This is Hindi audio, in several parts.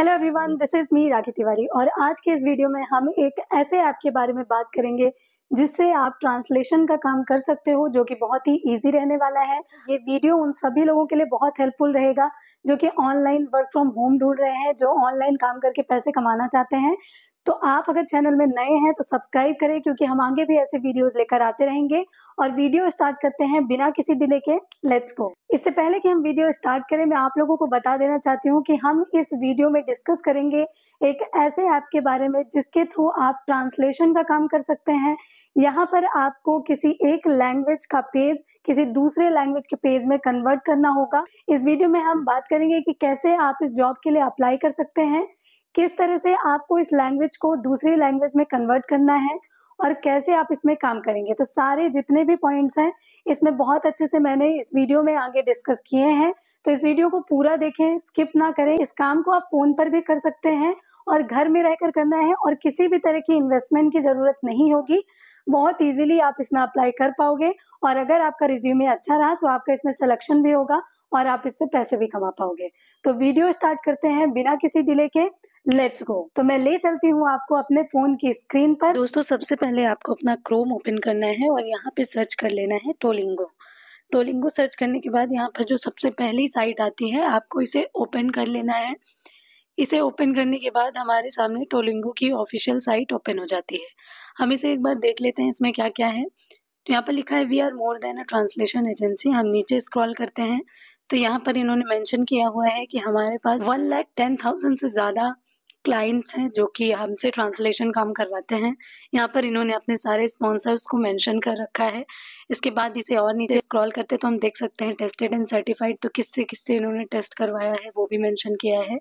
Hello everyone this is me Rakhi Tiwari और आज के इस वीडियो में हम एक ऐसे ऐप के बारे में बात करेंगे जिससे आप ट्रांसलेशन का काम कर सकते हो जो कि बहुत ही इजी रहने वाला है ये वीडियो उन सभी लोगों के लिए बहुत हेल्पफुल रहेगा जो कि ऑनलाइन वर्क फ्रॉम होम ढूंढ रहे हैं जो ऑनलाइन काम करके पैसे कमाना चाहते हैं तो आप अगर चैनल में नए हैं तो सब्सक्राइब करें क्योंकि हम आगे भी ऐसे वीडियोस लेकर आते रहेंगे और वीडियो स्टार्ट करते हैं बिना किसी डिले के लेट्स गो इससे पहले कि हम वीडियो स्टार्ट करें मैं आप लोगों को बता देना चाहती हूँ कि हम इस वीडियो में डिस्कस करेंगे एक ऐसे ऐप के बारे में जिसके थ्रू आप ट्रांसलेशन का काम कर सकते हैं यहाँ पर आपको किसी एक लैंग्वेज का पेज किसी दूसरे लैंग्वेज के पेज में कन्वर्ट करना होगा इस वीडियो में हम बात करेंगे कि कैसे आप इस जॉब के लिए अप्लाई कर सकते हैं किस तरह से आपको इस लैंग्वेज को दूसरी लैंग्वेज में कन्वर्ट करना है और कैसे आप इसमें काम करेंगे तो सारे जितने भी पॉइंट्स हैं इसमें बहुत अच्छे से मैंने इस वीडियो में आगे डिस्कस किए हैं तो इस वीडियो को पूरा देखें स्किप ना करें इस काम को आप फोन पर भी कर सकते हैं और घर में रहकर करना है और किसी भी तरह की इन्वेस्टमेंट की ज़रूरत नहीं होगी बहुत इजीली आप इसमें अप्लाई कर पाओगे और अगर आपका रिज्यूमे अच्छा रहा तो आपका इसमें सिलेक्शन भी होगा और आप इससे पैसे भी कमा पाओगे तो वीडियो स्टार्ट करते हैं बिना किसी डिले के लेट्स गो तो मैं ले चलती हूँ आपको अपने फोन की स्क्रीन पर दोस्तों सबसे पहले आपको अपना क्रोम ओपन करना है और यहाँ पे सर्च कर लेना है टोलिंगो टोलिंगो सर्च करने के बाद यहाँ पर जो सबसे पहली साइट आती है आपको इसे ओपन कर लेना है इसे ओपन करने के बाद हमारे सामने टोलिंगो की ऑफिशियल साइट ओपन हो जाती है हम इसे एक बार देख लेते हैं इसमें क्या क्या है तो यहाँ पर लिखा है we are more than a translation agency हम नीचे स्क्रॉल करते हैं तो यहाँ पर इन्होंने मेंशन किया हुआ है कि हमारे पास वन लैख टेन थाउजेंड से ज़्यादा क्लाइंट्स हैं जो कि हमसे ट्रांसलेशन काम करवाते हैं यहाँ पर इन्होंने अपने सारे स्पॉन्सर्स को मेंशन कर रखा है इसके बाद इसे और नीचे स्क्रॉल करते तो हम देख सकते हैं टेस्टेड एंड सर्टिफाइड तो किससे किससे इन्होंने टेस्ट करवाया है वो भी मैंशन किया है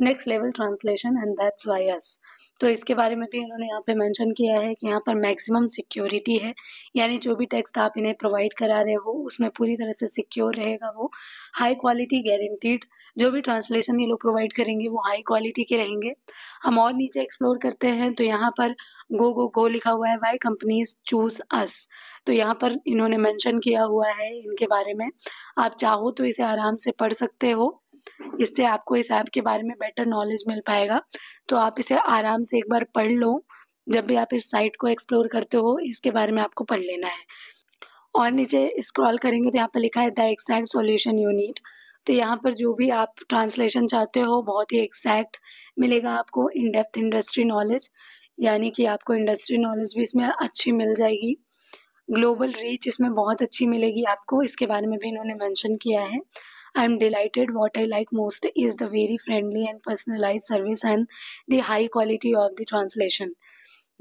next level translation and that's why us तो इसके बारे में भी इन्होंने यहाँ पे मेंशन किया है कि यहाँ पर मैक्सिमम सिक्योरिटी है यानी जो भी टेक्स्ट आप इन्हें प्रोवाइड करा रहे हो उसमें पूरी तरह से सिक्योर रहेगा वो हाई क्वालिटी गारंटीड जो भी ट्रांसलेशन ये लोग प्रोवाइड करेंगे वो हाई क्वालिटी के रहेंगे हम और नीचे एक्सप्लोर करते हैं तो यहाँ पर गो गो गो लिखा हुआ है वाई कंपनीज चूज अस तो यहाँ पर इन्होंने मेंशन किया हुआ है इनके बारे में आप चाहो तो इसे आराम से पढ़ सकते हो इससे आपको इस ऐप के बारे में बेटर नॉलेज मिल पाएगा तो आप इसे आराम से एक बार पढ़ लो जब भी आप इस साइट को एक्सप्लोर करते हो इसके बारे में आपको पढ़ लेना है और नीचे स्क्रॉल करेंगे तो यहाँ पर लिखा है the exact solution you need तो यहाँ पर जो भी आप ट्रांसलेशन चाहते हो बहुत ही एग्जैक्ट मिलेगा आपको इन डेप्थ इंडस्ट्री नॉलेज यानी कि आपको इंडस्ट्री नॉलेज भी इसमें अच्छी मिल जाएगी ग्लोबल रीच इसमें बहुत अच्छी मिलेगी आपको इसके बारे में भी इन्होंने मेंशन किया है I am delighted what I like most is the very friendly and personalize service and the high quality of the translation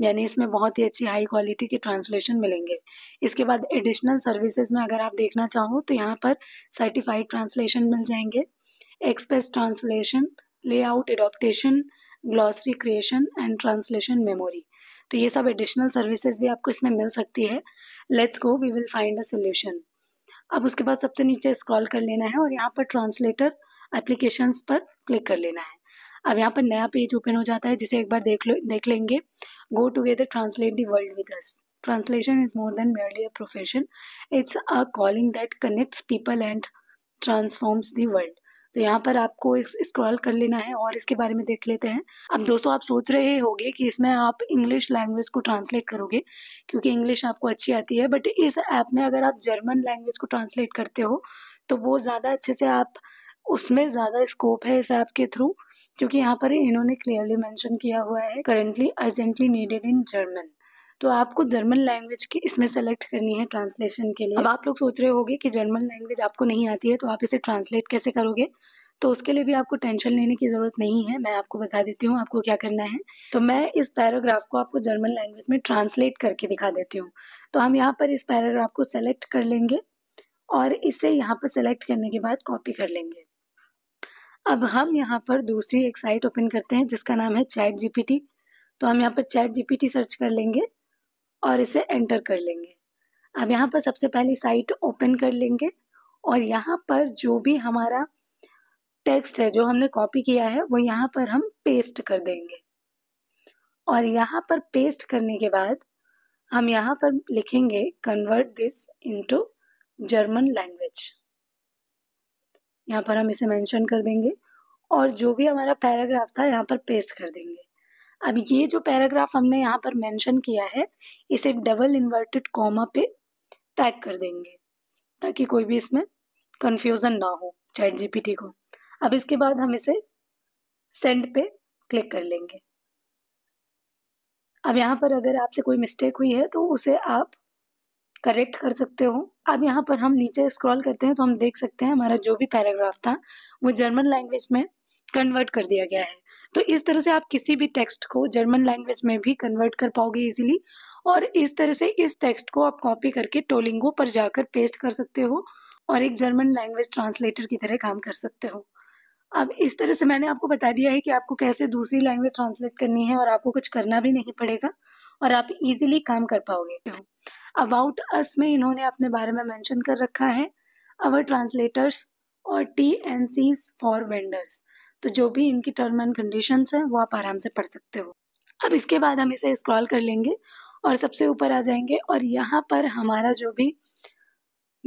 यानी इसमें बहुत ही अच्छी हाई क्वालिटी के ट्रांसलेशन मिलेंगे इसके बाद एडिशनल सर्विसेज में अगर आप देखना चाहो तो यहाँ पर सर्टिफाइड ट्रांसलेशन मिल जाएंगे express translation layout adaptation glossary creation and translation memory तो ये सब एडिशनल सर्विसेज भी आपको इसमें मिल सकती है let's go we will find a solution अब उसके बाद सबसे नीचे स्क्रॉल कर लेना है और यहाँ पर ट्रांसलेटर एप्लीकेशंस पर क्लिक कर लेना है अब यहाँ पर नया पेज ओपन हो जाता है जिसे एक बार देख लो देख लेंगे go together translate the world with us translation is more than merely a profession it's a calling that connects people and transforms the world तो यहाँ पर आपको स्क्रॉल कर लेना है और इसके बारे में देख लेते हैं अब दोस्तों आप सोच रहे होंगे कि इसमें आप इंग्लिश लैंग्वेज को ट्रांसलेट करोगे क्योंकि इंग्लिश आपको अच्छी आती है बट इस ऐप में अगर आप जर्मन लैंग्वेज को ट्रांसलेट करते हो तो वो ज़्यादा अच्छे से आप उसमें ज़्यादा स्कोप है इस ऐप के थ्रू क्योंकि यहाँ पर इन्होंने क्लियरली मैंशन किया हुआ है currently urgently needed in German तो आपको जर्मन लैंग्वेज की इसमें सेलेक्ट करनी है ट्रांसलेशन के लिए अब आप लोग सोच रहे होगे कि जर्मन लैंग्वेज आपको नहीं आती है तो आप इसे ट्रांसलेट कैसे करोगे तो उसके लिए भी आपको टेंशन लेने की ज़रूरत नहीं है मैं आपको बता देती हूँ आपको क्या करना है तो मैं इस पैराग्राफ को आपको जर्मन लैंग्वेज में ट्रांसलेट करके दिखा देती हूँ तो हम यहाँ पर इस पैराग्राफ को सेलेक्ट कर लेंगे और इसे यहाँ पर सेलेक्ट करने के बाद कॉपी कर लेंगे अब हम यहाँ पर दूसरी एक साइट ओपन करते हैं जिसका नाम है चैट जीपीटी तो हम यहाँ पर चैट जीपीटी सर्च कर लेंगे और इसे एंटर कर लेंगे अब यहाँ पर सबसे पहले साइट ओपन कर लेंगे और यहाँ पर जो भी हमारा टेक्स्ट है जो हमने कॉपी किया है वो यहाँ पर हम पेस्ट कर देंगे और यहाँ पर पेस्ट करने के बाद हम यहाँ पर लिखेंगे convert this into German language यहाँ पर हम इसे मेंशन कर देंगे और जो भी हमारा पैराग्राफ था यहाँ पर पेस्ट कर देंगे अब ये जो पैराग्राफ हमने यहाँ पर मेंशन किया है इसे डबल इन्वर्टेड कॉमा पे टैग कर देंगे ताकि कोई भी इसमें कन्फ्यूज़न ना हो चैट जीपीटी को अब इसके बाद हम इसे सेंड पे क्लिक कर लेंगे अब यहाँ पर अगर आपसे कोई मिस्टेक हुई है तो उसे आप करेक्ट कर सकते हो अब यहाँ पर हम नीचे स्क्रॉल करते हैं तो हम देख सकते हैं हमारा जो भी पैराग्राफ था वो जर्मन लैंग्वेज में कन्वर्ट कर दिया गया है तो इस तरह से आप किसी भी टेक्स्ट को जर्मन लैंग्वेज में भी कन्वर्ट कर पाओगे इजीली और इस तरह से इस टेक्स्ट को आप कॉपी करके टोलिंगो पर जाकर पेस्ट कर सकते हो और एक जर्मन लैंग्वेज ट्रांसलेटर की तरह काम कर सकते हो अब इस तरह से मैंने आपको बता दिया है कि आपको कैसे दूसरी लैंग्वेज ट्रांसलेट करनी है और आपको कुछ करना भी नहीं पड़ेगा और आप इजीली काम कर पाओगे अबाउट अस में इन्होंने अपने बारे में मेंशन कर रखा है अवर ट्रांसलेटर्स और T N Cs for vendors तो जो भी इनकी टर्म एंड कंडीशन है वो आप आराम से पढ़ सकते हो अब इसके बाद हम इसे स्क्रॉल कर लेंगे और सबसे ऊपर आ जाएंगे और यहाँ पर हमारा जो भी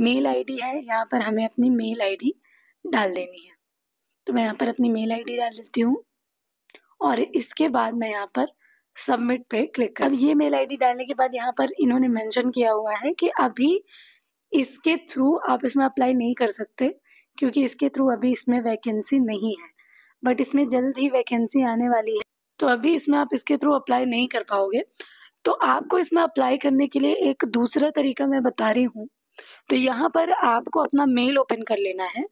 मेल आईडी है यहाँ पर हमें अपनी मेल आईडी डाल देनी है तो मैं यहाँ पर अपनी मेल आईडी डाल देती हूँ और इसके बाद मैं यहाँ पर सबमिट पे क्लिक कर अब ये मेल आईडी डालने के बाद यहाँ पर इन्होंने मेंशन किया हुआ है कि अभी इसके थ्रू आप इसमें अप्लाई नहीं कर सकते क्योंकि इसके थ्रू अभी इसमें वैकेंसी नहीं है बट इसमें जल्द ही वैकेंसी आने वाली है तो अभी इसमें आप इसके थ्रू अप्लाई नहीं कर पाओगे तो आपको इसमें अप्लाई करने के लिए एक दूसरा तरीका मैं बता रही हूँ तो यहाँ पर आपको अपना मेल ओपन कर लेना है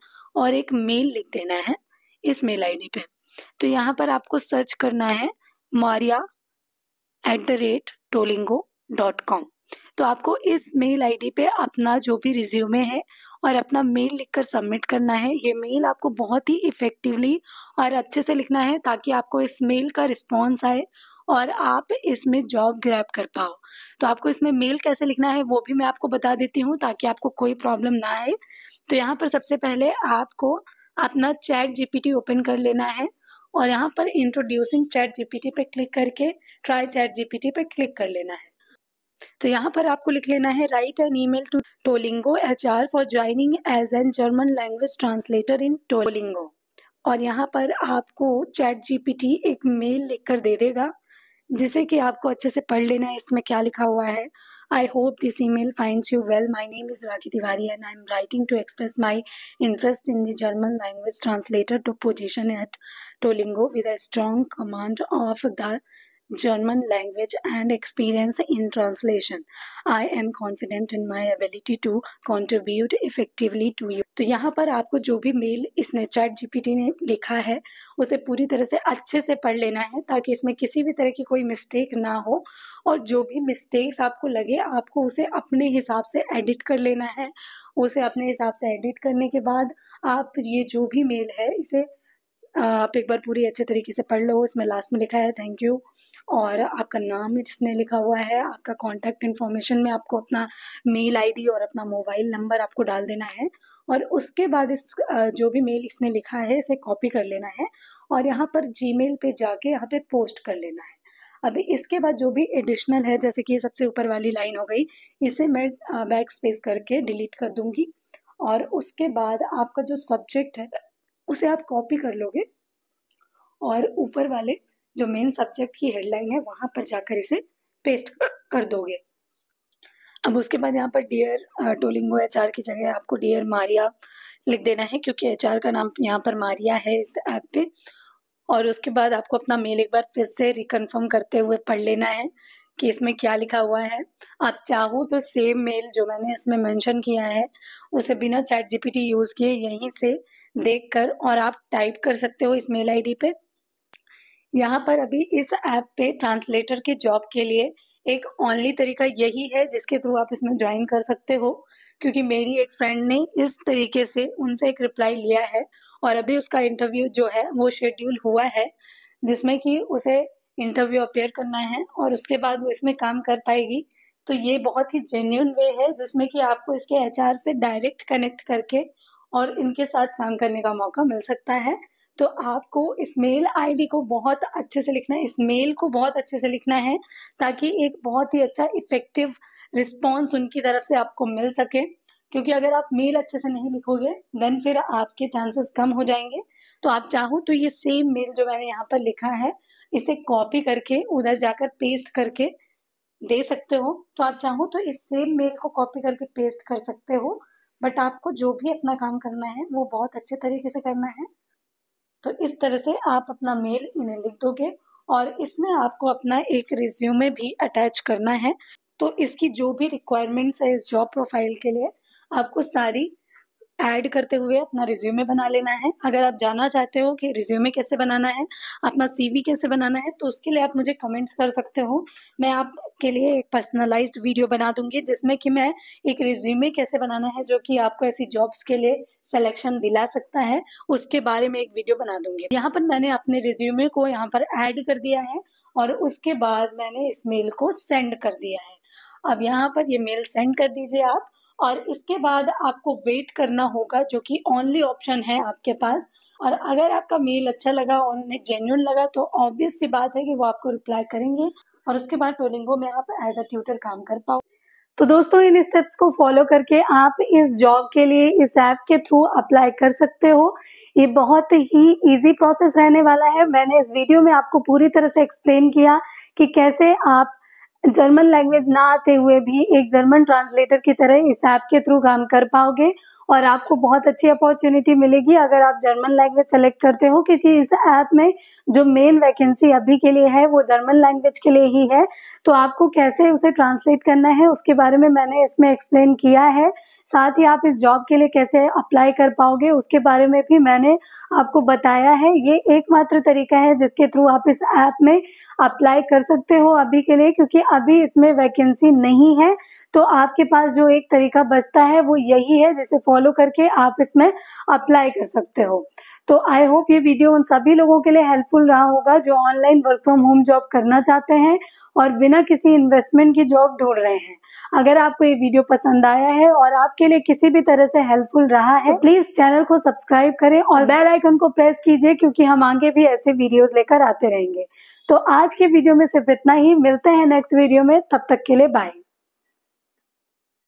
और एक मेल लिख देना है इस मेल आईडी पे तो यहाँ पर आपको सर्च करना है Maria at the rate Tolingo dot com तो आपको इस मेल आईडी पे अपना जो भी रिज्यूमे है और अपना मेल लिख कर सबमिट करना है ये मेल आपको बहुत ही इफ़ेक्टिवली और अच्छे से लिखना है ताकि आपको इस मेल का रिस्पॉन्स आए और आप इसमें जॉब ग्रैब कर पाओ तो आपको इसमें मेल कैसे लिखना है वो भी मैं आपको बता देती हूँ ताकि आपको कोई प्रॉब्लम ना आए तो यहाँ पर सबसे पहले आपको अपना चैट जीपीटी ओपन कर लेना है और यहाँ पर इंट्रोड्यूसिंग चैट जीपीटी पे क्लिक करके ट्राई चैट जीपीटी पे क्लिक कर लेना है तो यहाँ पर आपको लिख लेना है write an email to Tolingo H R for joining as an German language translator in Tolingo और यहाँ पर आपको चैट जी एक मेल लिख कर दे देगा जिसे कि आपको अच्छे से पढ़ लेना है इसमें क्या लिखा हुआ है I hope this email find you well my name is Rakhi Tiwari and I am writing to express my interest in the German language translator to position at Tolingo with a strong command of the German language and experience in translation. I am confident in my ability to contribute effectively to you. तो यहाँ पर आपको जो भी मेल इसने चैट जीपीटी ने लिखा है उसे पूरी तरह से अच्छे से पढ़ लेना है ताकि इसमें किसी भी तरह की कोई मिस्टेक ना हो और जो भी मिस्टेक्स आपको लगे आपको उसे अपने हिसाब से एडिट कर लेना है उसे अपने हिसाब से एडिट करने के बाद आप ये जो भी मेल है इसे आप एक बार पूरी अच्छे तरीके से पढ़ लो उसमें लास्ट में लिखा है थैंक यू और आपका नाम इसने लिखा हुआ है आपका कॉन्टैक्ट इन्फॉर्मेशन में आपको अपना मेल आईडी और अपना मोबाइल नंबर आपको डाल देना है और उसके बाद इस जो भी मेल इसने लिखा है इसे कॉपी कर लेना है और यहाँ पर जी मेल पर जाके यहाँ पर पोस्ट कर लेना है अभी इसके बाद जो भी एडिशनल है जैसे कि सबसे ऊपर वाली लाइन हो गई इसे मैं बैक स्पेस करके डिलीट कर दूँगी और उसके बाद आपका जो सब्जेक्ट है उसे आप कॉपी कर लोगे और ऊपर वाले जो मेन सब्जेक्ट की हेडलाइन है वहाँ पर जाकर इसे पेस्ट कर दोगे अब उसके बाद यहाँ पर डियर टोलिंगो एच की जगह आपको डियर मारिया लिख देना है क्योंकि एच का नाम यहाँ पर मारिया है इस ऐप पे और उसके बाद आपको अपना मेल एक बार फिर से रिकन्फर्म करते हुए पढ़ लेना है कि इसमें क्या लिखा हुआ है आप चाहो तो सेम मेल जो मैंने इसमें मेंशन किया है उसे बिना चैट जीपीटी यूज़ किए यहीं से देख कर और आप टाइप कर सकते हो इस मेल आईडी पे यहाँ पर अभी इस ऐप पे ट्रांसलेटर के जॉब के लिए एक ऑनली तरीका यही है जिसके थ्रू आप इसमें ज्वाइन कर सकते हो क्योंकि मेरी एक फ्रेंड ने इस तरीके से उनसे एक रिप्लाई लिया है और अभी उसका इंटरव्यू जो है वो शेड्यूल हुआ है जिसमें कि उसे इंटरव्यू अपेयर करना है और उसके बाद वो इसमें काम कर पाएगी तो ये बहुत ही जेन्यून वे है जिसमें कि आपको इसके एच से डायरेक्ट कनेक्ट करके और इनके साथ काम करने का मौका मिल सकता है तो आपको इस मेल आईडी को बहुत अच्छे से लिखना है इस मेल को बहुत अच्छे से लिखना है ताकि एक बहुत ही अच्छा इफेक्टिव रिस्पॉन्स उनकी तरफ से आपको मिल सके क्योंकि अगर आप मेल अच्छे से नहीं लिखोगे देन फिर आपके चांसेस कम हो जाएंगे तो आप चाहो तो ये सेम मेल जो मैंने यहाँ पर लिखा है इसे कॉपी करके उधर जाकर पेस्ट करके दे सकते हो तो आप चाहो तो इस सेम मेल को कॉपी करके पेस्ट कर सकते हो बट आपको जो भी अपना काम करना है वो बहुत अच्छे तरीके से करना है तो इस तरह से आप अपना मेल इन्हें लिख दोगे और इसमें आपको अपना एक रिज्यूमे भी अटैच करना है तो इसकी जो भी रिक्वायरमेंट्स है इस जॉब प्रोफाइल के लिए आपको सारी ऐड करते हुए अपना रिज्यूमे बना लेना है अगर आप जानना चाहते हो कि रिज्यूमे कैसे बनाना है अपना सीवी कैसे बनाना है तो उसके लिए आप मुझे कमेंट्स कर सकते हो मैं आपके लिए एक पर्सनलाइज्ड वीडियो बना दूंगी जिसमें कि मैं एक रिज्यूमे कैसे बनाना है जो कि आपको ऐसी जॉब्स के लिए सिलेक्शन दिला सकता है उसके बारे में एक वीडियो बना दूंगी यहाँ पर मैंने अपने रिज्यूमे को यहाँ पर ऐड कर दिया है और उसके बाद मैंने इस मेल को सेंड कर दिया है अब यहाँ पर ये मेल सेंड कर दीजिए आप और इसके बाद आपको वेट करना होगा जो कि ओनली ऑप्शन है आपके पास और अगर आपका मेल अच्छा लगा और उन्हें जेन्यून लगा तो ऑब्वियस सी बात है कि वो आपको रिप्लाई करेंगे और उसके बाद ट्रोलिंग में आप एज अ ट्यूटर काम कर पाओ तो दोस्तों इन स्टेप्स को फॉलो करके आप इस जॉब के लिए इस ऐप के थ्रू अप्लाई कर सकते हो ये बहुत ही इजी प्रोसेस रहने वाला है मैंने इस वीडियो में आपको पूरी तरह से एक्सप्लेन किया कि कैसे आप जर्मन लैंग्वेज ना आते हुए भी एक जर्मन ट्रांसलेटर की तरह इस ऐप के थ्रू काम कर पाओगे और आपको बहुत अच्छी अपॉर्चुनिटी मिलेगी अगर आप जर्मन लैंग्वेज सेलेक्ट करते हो क्योंकि इस ऐप में जो मेन वैकेंसी अभी के लिए है वो जर्मन लैंग्वेज के लिए ही है तो आपको कैसे उसे ट्रांसलेट करना है उसके बारे में मैंने इसमें एक्सप्लेन किया है साथ ही आप इस जॉब के लिए कैसे अप्लाई कर पाओगे उसके बारे में भी मैंने आपको बताया है ये एकमात्र तरीका है जिसके थ्रू आप इस ऐप में अप्लाई कर सकते हो अभी के लिए क्योंकि अभी इसमें वैकेंसी नहीं है तो आपके पास जो एक तरीका बचता है वो यही है जिसे फॉलो करके आप इसमें अप्लाई कर सकते हो तो आई होप ये वीडियो उन सभी लोगों के लिए हेल्पफुल रहा होगा जो online work from home job करना चाहते हैं और बिना किसी इन्वेस्टमेंट की जॉब ढूंढ रहे हैं अगर आपको ये वीडियो पसंद आया है और आपके लिए किसी भी तरह से हेल्पफुल रहा है तो प्लीज चैनल को सब्सक्राइब करें और बेल आइकन को प्रेस कीजिए क्योंकि हम आगे भी ऐसे वीडियोस लेकर आते रहेंगे तो आज के वीडियो में सिर्फ इतना ही मिलते हैं नेक्स्ट वीडियो में तब तक के लिए बाय